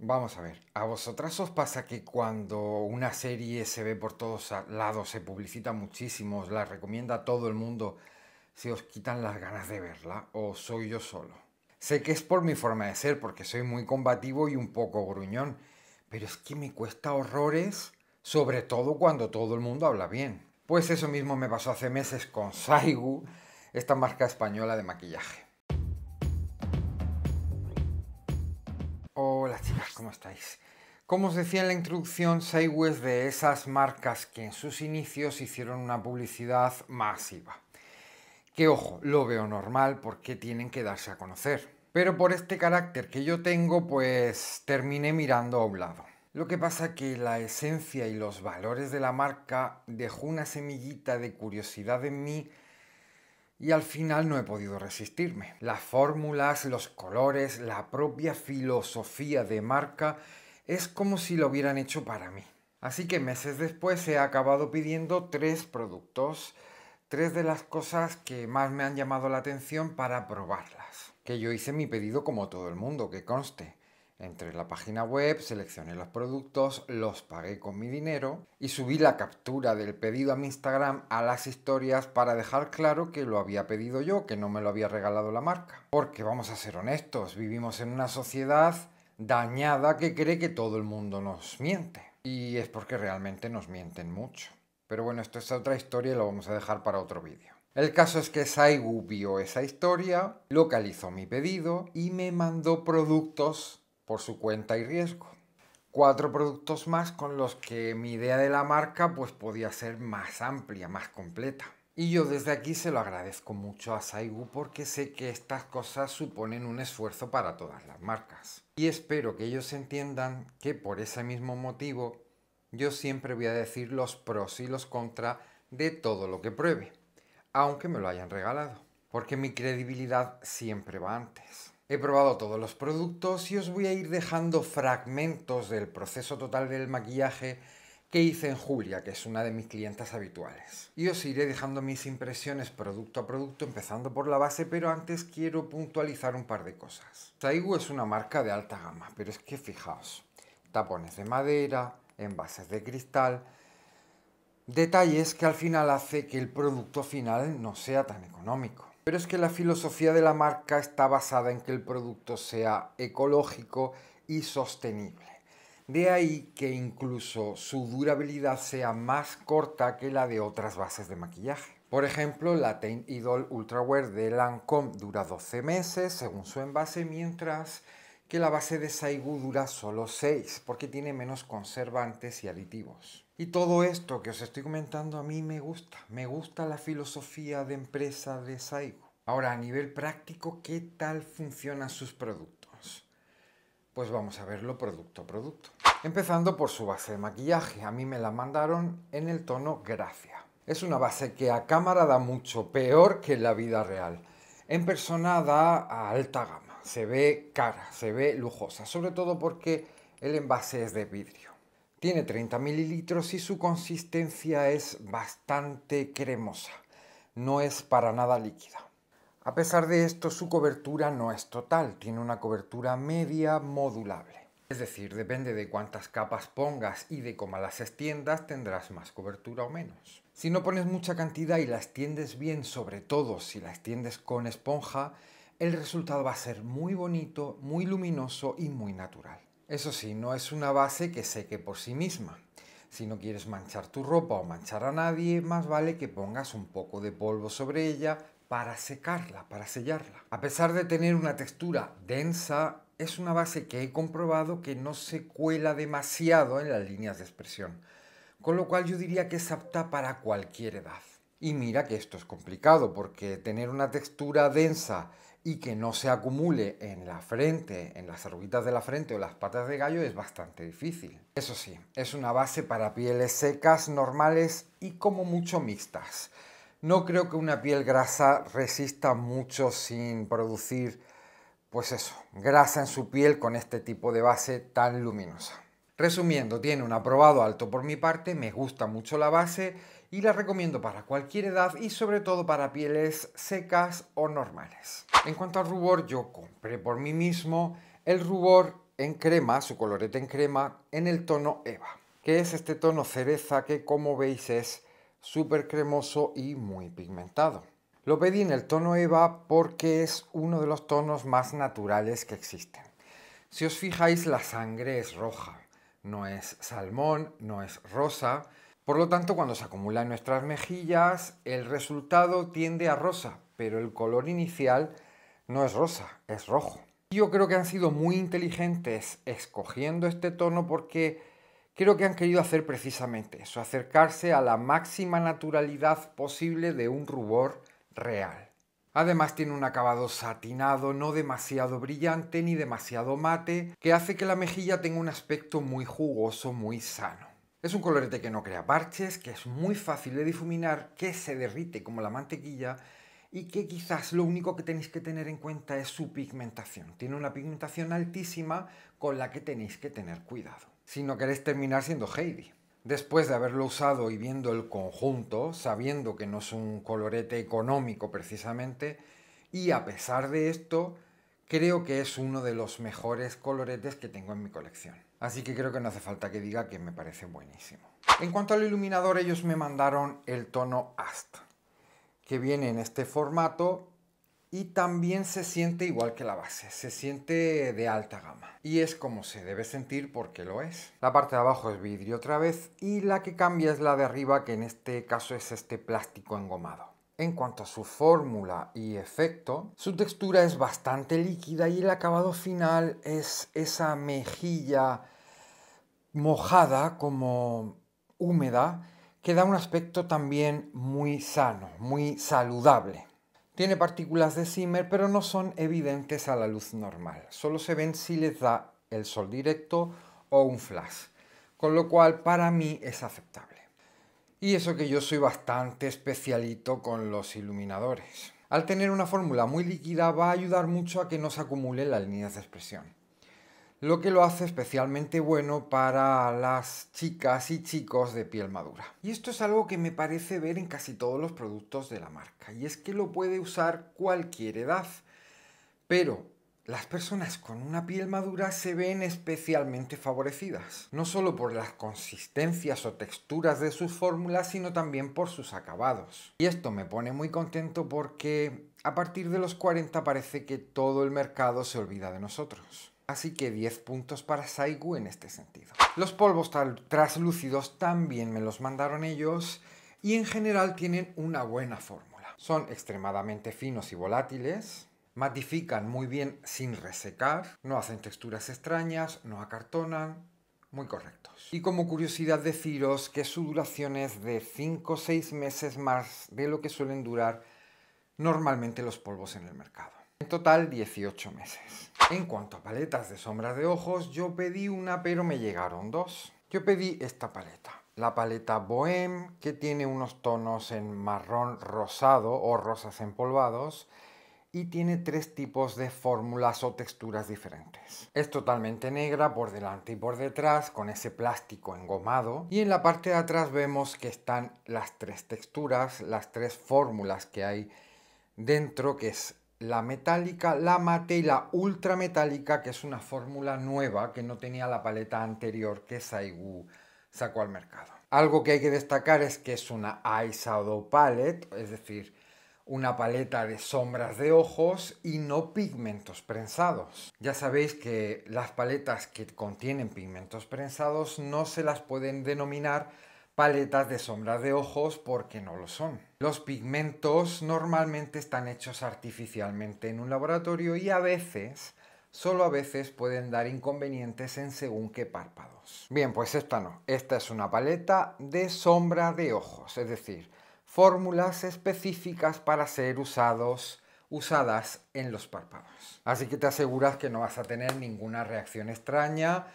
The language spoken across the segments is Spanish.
Vamos a ver, ¿a vosotras os pasa que cuando una serie se ve por todos lados, se publicita muchísimo, la recomienda a todo el mundo, se os quitan las ganas de verla o soy yo solo? Sé que es por mi forma de ser, porque soy muy combativo y un poco gruñón, pero es que me cuesta horrores, sobre todo cuando todo el mundo habla bien. Pues eso mismo me pasó hace meses con Saigu, esta marca española de maquillaje. estáis? Como os decía en la introducción, soy de esas marcas que en sus inicios hicieron una publicidad masiva. Que ojo, lo veo normal porque tienen que darse a conocer. Pero por este carácter que yo tengo, pues terminé mirando a un lado. Lo que pasa que la esencia y los valores de la marca dejó una semillita de curiosidad en mí y al final no he podido resistirme. Las fórmulas, los colores, la propia filosofía de marca es como si lo hubieran hecho para mí. Así que meses después he acabado pidiendo tres productos, tres de las cosas que más me han llamado la atención para probarlas. Que yo hice mi pedido como todo el mundo, que conste. Entré en la página web, seleccioné los productos, los pagué con mi dinero y subí la captura del pedido a mi Instagram a las historias para dejar claro que lo había pedido yo, que no me lo había regalado la marca. Porque vamos a ser honestos, vivimos en una sociedad dañada que cree que todo el mundo nos miente. Y es porque realmente nos mienten mucho. Pero bueno, esto es otra historia y lo vamos a dejar para otro vídeo. El caso es que Saigu vio esa historia, localizó mi pedido y me mandó productos por su cuenta y riesgo. Cuatro productos más con los que mi idea de la marca pues podía ser más amplia, más completa. Y yo desde aquí se lo agradezco mucho a Saigu porque sé que estas cosas suponen un esfuerzo para todas las marcas. Y espero que ellos entiendan que por ese mismo motivo yo siempre voy a decir los pros y los contra de todo lo que pruebe, aunque me lo hayan regalado, porque mi credibilidad siempre va antes. He probado todos los productos y os voy a ir dejando fragmentos del proceso total del maquillaje que hice en Julia, que es una de mis clientas habituales. Y os iré dejando mis impresiones producto a producto, empezando por la base, pero antes quiero puntualizar un par de cosas. Taigu es una marca de alta gama, pero es que fijaos, tapones de madera, envases de cristal, detalles que al final hace que el producto final no sea tan económico. Pero es que la filosofía de la marca está basada en que el producto sea ecológico y sostenible. De ahí que incluso su durabilidad sea más corta que la de otras bases de maquillaje. Por ejemplo, la Taint Idol Ultra Wear de Lancome dura 12 meses según su envase, mientras que la base de Saigu dura solo 6 porque tiene menos conservantes y aditivos. Y todo esto que os estoy comentando a mí me gusta. Me gusta la filosofía de empresa de Saigo. Ahora, a nivel práctico, ¿qué tal funcionan sus productos? Pues vamos a verlo producto a producto. Empezando por su base de maquillaje. A mí me la mandaron en el tono Gracia. Es una base que a cámara da mucho peor que en la vida real. En persona da a alta gama. Se ve cara, se ve lujosa. Sobre todo porque el envase es de vidrio. Tiene 30 mililitros y su consistencia es bastante cremosa, no es para nada líquida. A pesar de esto, su cobertura no es total, tiene una cobertura media modulable. Es decir, depende de cuántas capas pongas y de cómo las extiendas, tendrás más cobertura o menos. Si no pones mucha cantidad y la extiendes bien, sobre todo si la extiendes con esponja, el resultado va a ser muy bonito, muy luminoso y muy natural. Eso sí, no es una base que seque por sí misma. Si no quieres manchar tu ropa o manchar a nadie, más vale que pongas un poco de polvo sobre ella para secarla, para sellarla. A pesar de tener una textura densa, es una base que he comprobado que no se cuela demasiado en las líneas de expresión, con lo cual yo diría que es apta para cualquier edad. Y mira que esto es complicado, porque tener una textura densa y que no se acumule en la frente, en las arruguitas de la frente o las patas de gallo es bastante difícil. Eso sí, es una base para pieles secas, normales y como mucho mixtas. No creo que una piel grasa resista mucho sin producir, pues eso, grasa en su piel con este tipo de base tan luminosa. Resumiendo, tiene un aprobado alto por mi parte, me gusta mucho la base y la recomiendo para cualquier edad y sobre todo para pieles secas o normales. En cuanto al rubor, yo compré por mí mismo el rubor en crema, su colorete en crema, en el tono Eva, que es este tono cereza que como veis es súper cremoso y muy pigmentado. Lo pedí en el tono Eva porque es uno de los tonos más naturales que existen. Si os fijáis, la sangre es roja, no es salmón, no es rosa. Por lo tanto, cuando se acumula en nuestras mejillas, el resultado tiende a rosa, pero el color inicial no es rosa, es rojo. Yo creo que han sido muy inteligentes escogiendo este tono porque creo que han querido hacer precisamente eso, acercarse a la máxima naturalidad posible de un rubor real. Además tiene un acabado satinado, no demasiado brillante ni demasiado mate, que hace que la mejilla tenga un aspecto muy jugoso, muy sano. Es un colorete que no crea parches, que es muy fácil de difuminar, que se derrite como la mantequilla y que quizás lo único que tenéis que tener en cuenta es su pigmentación. Tiene una pigmentación altísima con la que tenéis que tener cuidado. Si no queréis terminar siendo Heidi después de haberlo usado y viendo el conjunto, sabiendo que no es un colorete económico precisamente, y a pesar de esto, creo que es uno de los mejores coloretes que tengo en mi colección. Así que creo que no hace falta que diga que me parece buenísimo. En cuanto al iluminador, ellos me mandaron el tono Ast, que viene en este formato y también se siente igual que la base, se siente de alta gama. Y es como se debe sentir porque lo es. La parte de abajo es vidrio otra vez y la que cambia es la de arriba que en este caso es este plástico engomado. En cuanto a su fórmula y efecto, su textura es bastante líquida y el acabado final es esa mejilla mojada como húmeda que da un aspecto también muy sano, muy saludable. Tiene partículas de Zimmer, pero no son evidentes a la luz normal. Solo se ven si les da el sol directo o un flash. Con lo cual, para mí es aceptable. Y eso que yo soy bastante especialito con los iluminadores. Al tener una fórmula muy líquida va a ayudar mucho a que no se acumulen las líneas de expresión lo que lo hace especialmente bueno para las chicas y chicos de piel madura. Y esto es algo que me parece ver en casi todos los productos de la marca, y es que lo puede usar cualquier edad, pero las personas con una piel madura se ven especialmente favorecidas, no solo por las consistencias o texturas de sus fórmulas, sino también por sus acabados. Y esto me pone muy contento porque a partir de los 40 parece que todo el mercado se olvida de nosotros. Así que 10 puntos para Saigu en este sentido. Los polvos traslúcidos también me los mandaron ellos y en general tienen una buena fórmula. Son extremadamente finos y volátiles, matifican muy bien sin resecar, no hacen texturas extrañas, no acartonan, muy correctos. Y como curiosidad deciros que su duración es de 5 o 6 meses más de lo que suelen durar normalmente los polvos en el mercado. En total 18 meses. En cuanto a paletas de sombras de ojos, yo pedí una pero me llegaron dos. Yo pedí esta paleta. La paleta Bohème, que tiene unos tonos en marrón rosado o rosas empolvados, y tiene tres tipos de fórmulas o texturas diferentes. Es totalmente negra por delante y por detrás con ese plástico engomado y en la parte de atrás vemos que están las tres texturas, las tres fórmulas que hay dentro que es la metálica, la mate y la ultrametálica, que es una fórmula nueva que no tenía la paleta anterior que Saigu sacó al mercado. Algo que hay que destacar es que es una eyeshadow palette, es decir, una paleta de sombras de ojos y no pigmentos prensados. Ya sabéis que las paletas que contienen pigmentos prensados no se las pueden denominar paletas de sombra de ojos porque no lo son. Los pigmentos normalmente están hechos artificialmente en un laboratorio y a veces, solo a veces pueden dar inconvenientes en según qué párpados. Bien, pues esta no. Esta es una paleta de sombra de ojos, es decir, fórmulas específicas para ser usados usadas en los párpados. Así que te aseguras que no vas a tener ninguna reacción extraña,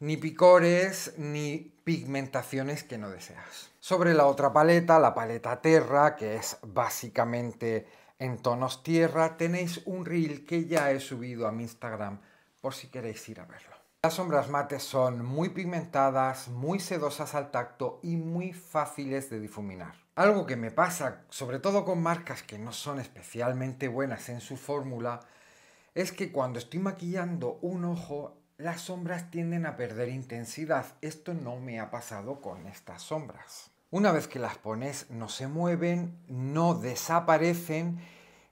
ni picores, ni pigmentaciones que no deseas. Sobre la otra paleta, la paleta Terra, que es básicamente en tonos tierra, tenéis un reel que ya he subido a mi Instagram por si queréis ir a verlo. Las sombras mates son muy pigmentadas, muy sedosas al tacto y muy fáciles de difuminar. Algo que me pasa, sobre todo con marcas que no son especialmente buenas en su fórmula, es que cuando estoy maquillando un ojo las sombras tienden a perder intensidad. Esto no me ha pasado con estas sombras. Una vez que las pones no se mueven, no desaparecen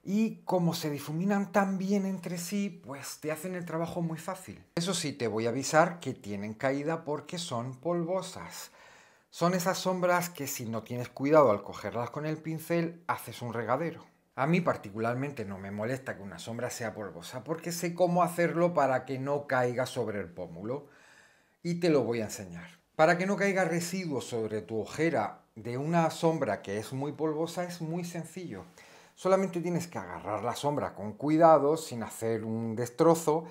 y como se difuminan tan bien entre sí, pues te hacen el trabajo muy fácil. Eso sí, te voy a avisar que tienen caída porque son polvosas. Son esas sombras que si no tienes cuidado al cogerlas con el pincel, haces un regadero. A mí particularmente no me molesta que una sombra sea polvosa porque sé cómo hacerlo para que no caiga sobre el pómulo y te lo voy a enseñar. Para que no caiga residuo sobre tu ojera de una sombra que es muy polvosa es muy sencillo. Solamente tienes que agarrar la sombra con cuidado sin hacer un destrozo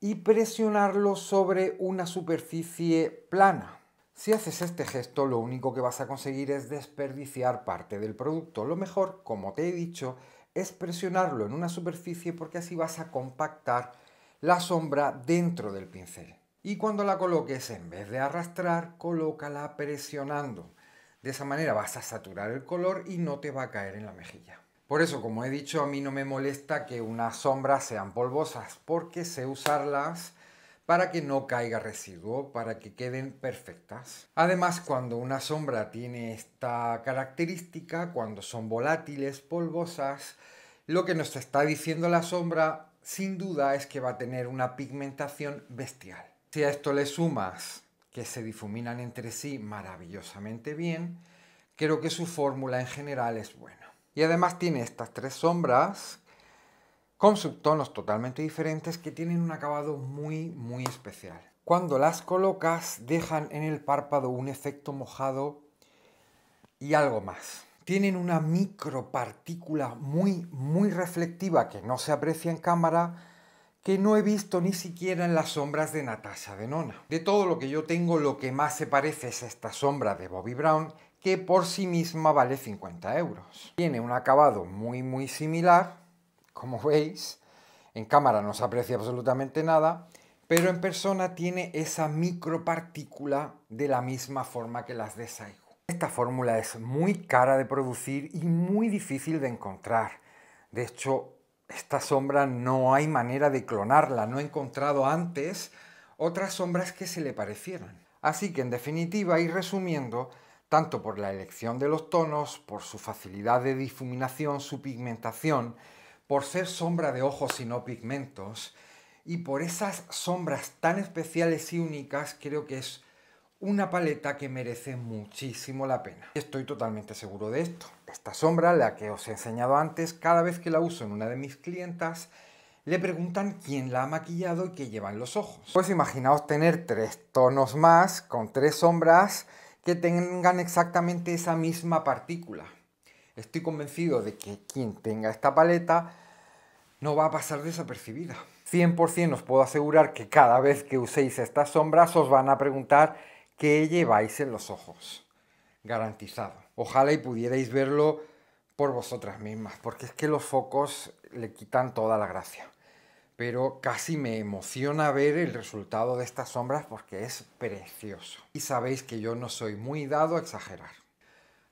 y presionarlo sobre una superficie plana. Si haces este gesto, lo único que vas a conseguir es desperdiciar parte del producto. Lo mejor, como te he dicho, es presionarlo en una superficie porque así vas a compactar la sombra dentro del pincel. Y cuando la coloques, en vez de arrastrar, colócala presionando. De esa manera vas a saturar el color y no te va a caer en la mejilla. Por eso, como he dicho, a mí no me molesta que unas sombras sean polvosas, porque sé usarlas para que no caiga residuo, para que queden perfectas. Además, cuando una sombra tiene esta característica, cuando son volátiles, polvosas, lo que nos está diciendo la sombra sin duda es que va a tener una pigmentación bestial. Si a esto le sumas que se difuminan entre sí maravillosamente bien, creo que su fórmula en general es buena. Y además tiene estas tres sombras con subtonos totalmente diferentes que tienen un acabado muy muy especial. Cuando las colocas dejan en el párpado un efecto mojado y algo más. Tienen una micropartícula muy muy reflectiva que no se aprecia en cámara que no he visto ni siquiera en las sombras de Natasha Denona. De todo lo que yo tengo, lo que más se parece es esta sombra de Bobby Brown, que por sí misma vale 50 euros. Tiene un acabado muy muy similar, como veis, en cámara no se aprecia absolutamente nada, pero en persona tiene esa micropartícula de la misma forma que las de Saigo. Esta fórmula es muy cara de producir y muy difícil de encontrar. De hecho, esta sombra no hay manera de clonarla, no he encontrado antes otras sombras que se le parecieran. Así que en definitiva y resumiendo, tanto por la elección de los tonos, por su facilidad de difuminación, su pigmentación por ser sombra de ojos y no pigmentos, y por esas sombras tan especiales y únicas, creo que es una paleta que merece muchísimo la pena. Estoy totalmente seguro de esto. Esta sombra, la que os he enseñado antes, cada vez que la uso en una de mis clientas, le preguntan quién la ha maquillado y qué llevan los ojos. Pues imaginaos tener tres tonos más con tres sombras que tengan exactamente esa misma partícula estoy convencido de que quien tenga esta paleta no va a pasar desapercibida. 100% os puedo asegurar que cada vez que uséis estas sombras os van a preguntar qué lleváis en los ojos. Garantizado. Ojalá y pudierais verlo por vosotras mismas, porque es que los focos le quitan toda la gracia. Pero casi me emociona ver el resultado de estas sombras porque es precioso. Y sabéis que yo no soy muy dado a exagerar.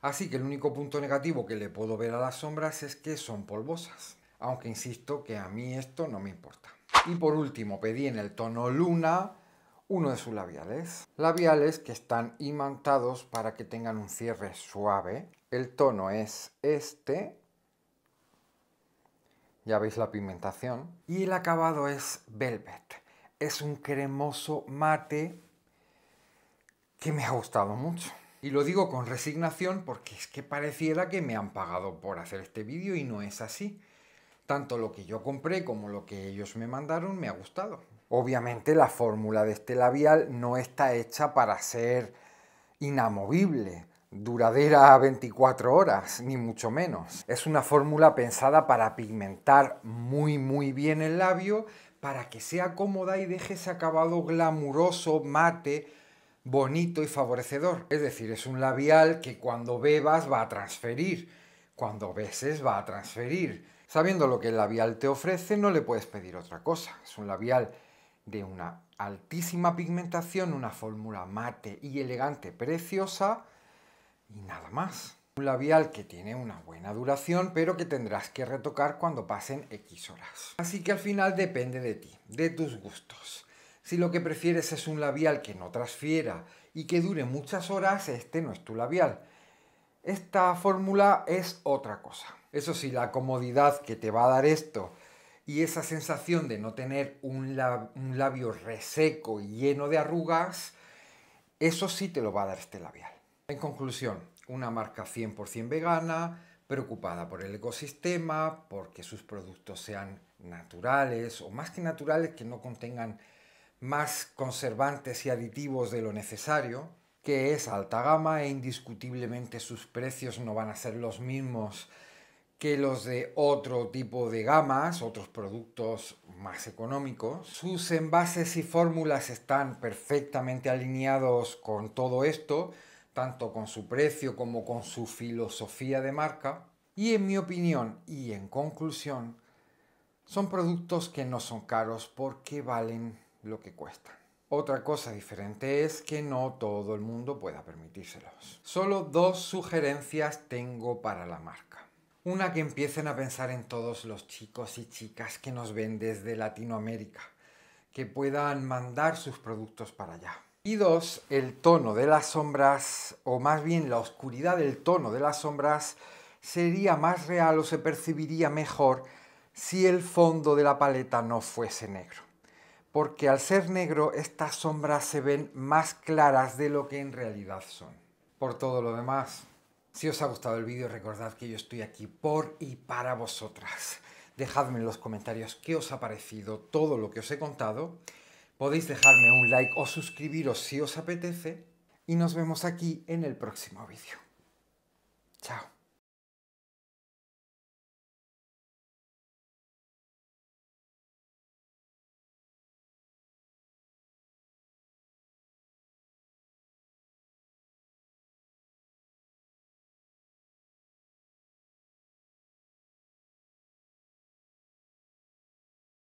Así que el único punto negativo que le puedo ver a las sombras es que son polvosas. Aunque insisto que a mí esto no me importa. Y por último pedí en el tono luna uno de sus labiales. Labiales que están imantados para que tengan un cierre suave. El tono es este. Ya veis la pigmentación. Y el acabado es velvet. Es un cremoso mate que me ha gustado mucho. Y lo digo con resignación porque es que pareciera que me han pagado por hacer este vídeo y no es así. Tanto lo que yo compré como lo que ellos me mandaron me ha gustado. Obviamente la fórmula de este labial no está hecha para ser inamovible, duradera 24 horas, ni mucho menos. Es una fórmula pensada para pigmentar muy muy bien el labio, para que sea cómoda y deje ese acabado glamuroso, mate, bonito y favorecedor. Es decir, es un labial que cuando bebas va a transferir, cuando beses va a transferir. Sabiendo lo que el labial te ofrece, no le puedes pedir otra cosa. Es un labial de una altísima pigmentación, una fórmula mate y elegante, preciosa y nada más. Un labial que tiene una buena duración, pero que tendrás que retocar cuando pasen X horas. Así que al final depende de ti, de tus gustos. Si lo que prefieres es un labial que no transfiera y que dure muchas horas, este no es tu labial. Esta fórmula es otra cosa. Eso sí, la comodidad que te va a dar esto y esa sensación de no tener un, labio reseco y lleno de arrugas, eso sí te lo va a dar este labial. En conclusión, una marca 100% vegana, preocupada por el ecosistema, porque sus productos sean naturales o más que naturales que no contengan más conservantes y aditivos de lo necesario, que es alta gama e indiscutiblemente sus precios no van a ser los mismos que los de otro tipo de gamas, otros productos más económicos. Sus envases y fórmulas están perfectamente alineados con todo esto, tanto con su precio como con su filosofía de marca. Y en mi opinión y en conclusión, son productos que no son caros porque valen lo que cuesta. Otra cosa diferente es que no todo el mundo pueda permitírselos. Solo dos sugerencias tengo para la marca. Una que empiecen a pensar en todos los chicos y chicas que nos ven desde Latinoamérica, que puedan mandar sus productos para allá. Y dos, el tono de las sombras, o más bien la oscuridad del tono de las sombras, sería más real o se percibiría mejor si el fondo de la paleta no fuese negro porque al ser negro estas sombras se ven más claras de lo que en realidad son. Por todo lo demás, si os ha gustado el vídeo recordad que yo estoy aquí por y para vosotras. Dejadme en los comentarios qué os ha parecido todo lo que os he contado. Podéis dejarme un like o suscribiros si os apetece. Y nos vemos aquí en el próximo vídeo. Chao.